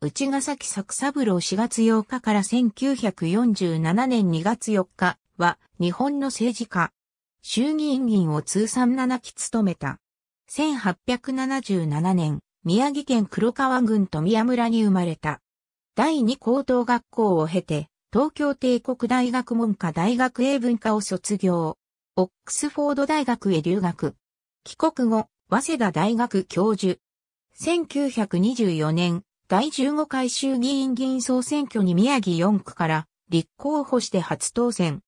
内ヶ崎作三郎4月8日から1947年2月4日は日本の政治家。衆議院議員を通算7期務めた。1877年、宮城県黒川郡富谷村に生まれた。第二高等学校を経て、東京帝国大学文科大学英文科を卒業。オックスフォード大学へ留学。帰国後、早稲田大学教授。1924年、第15回衆議院議員総選挙に宮城4区から立候補して初当選。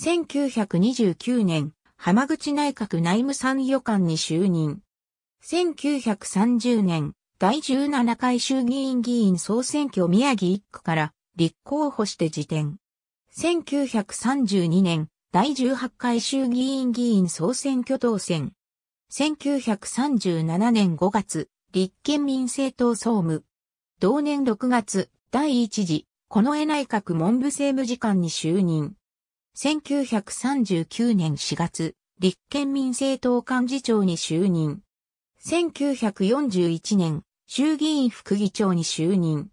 1929年、浜口内閣内務参与官に就任。1930年、第17回衆議院議員総選挙宮城1区から立候補して辞典。1932年、第18回衆議院議員総選挙当選。1937年5月、立憲民政党総務。同年6月、第一次、近衛内閣文部政務次官に就任。1939年4月、立憲民政党幹事長に就任。1941年、衆議院副議長に就任。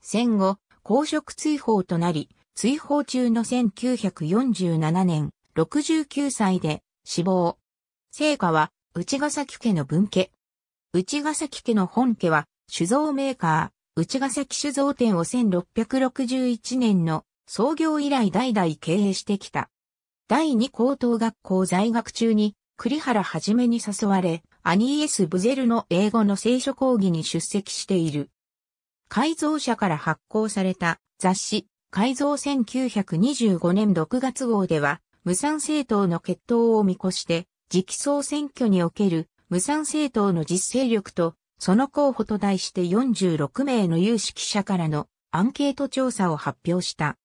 戦後、公職追放となり、追放中の1947年、69歳で死亡。成果は、内ヶ崎家の分家。内ヶ崎家の本家は、酒造メーカー、内ヶ崎酒造店を1661年の創業以来代々経営してきた。第二高等学校在学中に栗原はじめに誘われ、アニーエス・ブゼルの英語の聖書講義に出席している。改造者から発行された雑誌、改造1925年6月号では、無産政党の決闘を見越して、直送選挙における無産政党の実勢力とその候補と題して46名の有識者からのアンケート調査を発表した。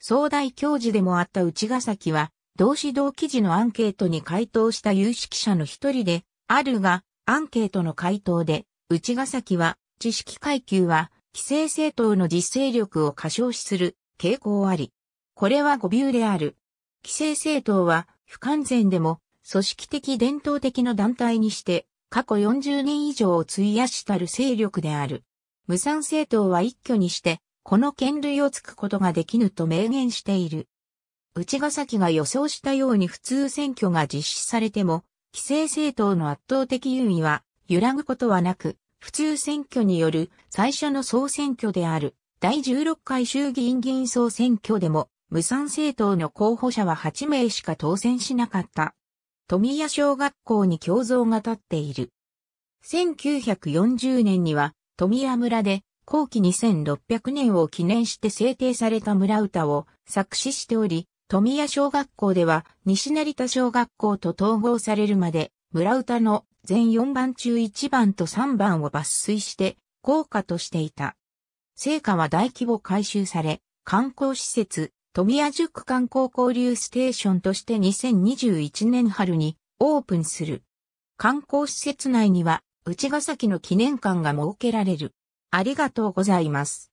総大教授でもあった内ヶ崎は、同志同記事のアンケートに回答した有識者の一人で、あるが、アンケートの回答で、内ヶ崎は、知識階級は、規制政党の実勢力を過小視する傾向あり。これは誤謬である。規制政党は、不完全でも、組織的伝統的な団体にして、過去40年以上を費やしたる勢力である。無産政党は一挙にして、この権類をつくことができぬと明言している。内ヶ崎が予想したように普通選挙が実施されても、規制政党の圧倒的優位は揺らぐことはなく、普通選挙による最初の総選挙である第16回衆議院議員総選挙でも、無産政党の候補者は8名しか当選しなかった。富谷小学校に胸像が立っている。1940年には富谷村で後期2600年を記念して制定された村歌を作詞しており、富谷小学校では西成田小学校と統合されるまで村歌の全4番中1番と3番を抜粋して校歌としていた。聖火は大規模改修され、観光施設、富谷塾観光交流ステーションとして2021年春にオープンする。観光施設内には、内ヶ崎の記念館が設けられる。ありがとうございます。